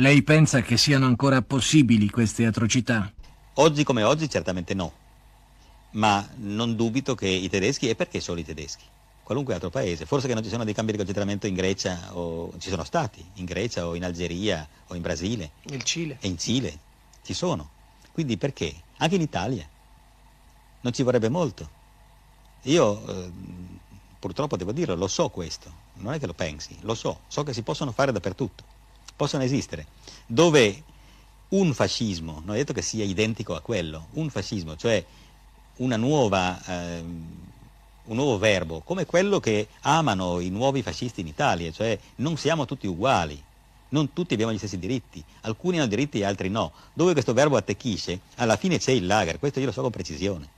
Lei pensa che siano ancora possibili queste atrocità? Oggi come oggi certamente no, ma non dubito che i tedeschi, e perché solo i tedeschi? Qualunque altro paese, forse che non ci sono dei cambi di concentramento in Grecia o ci sono stati, in Grecia o in Algeria o in Brasile. Nel Cile. E in Cile, ci sono. Quindi perché? Anche in Italia. Non ci vorrebbe molto. Io eh, purtroppo devo dirlo, lo so questo, non è che lo pensi, lo so, so che si possono fare dappertutto possono esistere, dove un fascismo, non è detto che sia identico a quello, un fascismo, cioè nuova, eh, un nuovo verbo, come quello che amano i nuovi fascisti in Italia, cioè non siamo tutti uguali, non tutti abbiamo gli stessi diritti, alcuni hanno diritti e altri no. Dove questo verbo attecchisce, alla fine c'è il lager, questo io lo so con precisione.